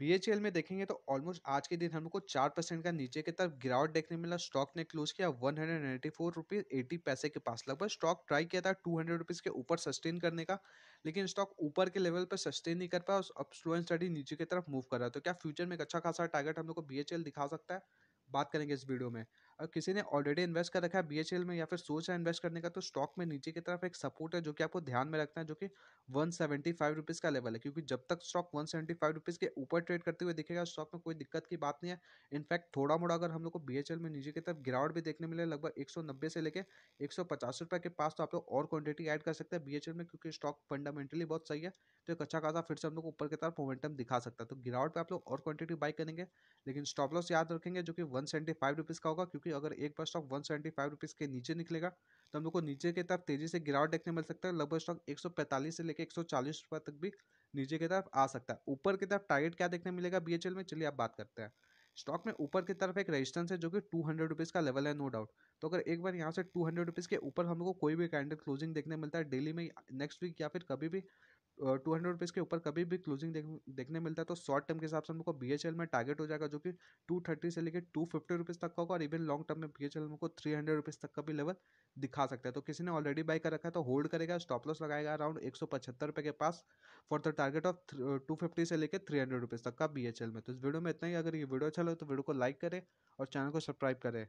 B में देखेंगे तो ऑलमोस्ट आज के दिन हम लोग को चार परसेंट का नीचे की तरफ गिरावट देखने मिला स्टॉक ने क्लोज किया one hundred ninety four rupees eighty paise के पास लगभग स्टॉक ट्राई किया था टू हंड्रेड रुपीज़ के ऊपर सस्टेन करने का लेकिन स्टॉक ऊपर के लेवल पर सस्टेन नहीं कर पाया और अब स्लो एंड स्टडी नीचे की तरफ मूव कर रहा है तो क्या फ्यूचर में एक अच्छा खासा टारगेट हम लोग को बी दिखा सकता है बात करेंगे इस वीडियो में और किसी ने ऑलरेडी इन्वेस्ट कर रखा है बी में या फिर सोच रहा है इन्वेस्ट करने का तो स्टॉक में नीचे की तरफ एक सपोर्ट है जो कि आपको ध्यान में रखना है जो कि वन सेवेंटी फाइव रुपीज़ का लेवल है क्योंकि जब तक stock one seventy five rupees के ऊपर ट्रेड करते हुए दिखेगा स्टॉक में कोई दिक्कत की बात नहीं है इनफैक्ट थोड़ा मोड़ा अगर हम लोग को बी में नीचे की तरफ गिरावट भी देखने मिले लगभग एक सौ नब्बे से लेकर एक सौ पचास रुपये के पास तो आप लोग और क्वान्टिटी एड कर सकते हैं बी में क्योंकि स्टॉक फंडामेंटली बहुत सही है तो एक अच्छा खासा फिर से हम लोग ऊपर की तरफ मोमेंटम दिखा सकता है तो गिरावट पे आप लोग और क्वांटिटी बाई करेंगे लेकिन स्टॉप लॉस याद रखेंगे जो कि वन सेवेंटी फाइव रुपीज़ का होगा क्योंकि अगर एक बार stock one seventy five rupees के नीचे निकलेगा तो हम लोग को नीचे की तरफ तेज़ी से गिरावट देखने मिल सकता है लगभग स्टॉक एक सौ पैंतालीस से लेकर एक सौ चालीस रुपये तक भी नीचे की तरफ आ सकता है ऊपर की तरफ टारगेट क्या देखने मिलेगा बी में चलिए आप बात करते हैं स्टॉक में ऊपर की तरफ एक रेजिस्टेंस है जो कि टू हंड्रेड रुपीज़ का लेवल है नो डाउट तो अगर एक बार यहाँ से टू हंड्रेड रुपीज़ के ऊपर हम लोग को कोई भी कैंडल क्लोजिंग देखने मिलता है डेली में नेक्स्ट वीक या फिर कभी भी टू हंड्रेड रुपीज़ के ऊपर कभी भी क्लोजिंग देख, देखने मिलता है तो शॉर्ट टर्म के हिसाब से हमको बी एच एल में टारगेट हो जाएगा जो कि टू थर्टी से लेकर टू फिफ्टी रुपीज़ तक का होगा और इवन लॉन्ग टर्म में बी एच एल हमको थ्री हंड्रेड रुपीज़ तक का भी लेवल दिखा सकता है तो किसी ने ऑलरेडी बाई कर रखा है तो होल्ड करेगा स्टॉप लॉस लगाएगा अराउंड एक सौ पचहत्तर रुपये के पास for the target of two fifty से लेकर थ्री हंड्रेड रुपीज़ तक का बी एच एल में तो इस वीडियो में इतना ही अगर ये वीडियो अच्छा लगे तो वीडियो को लाइक करें और चैनल को सब्सक्राइब करें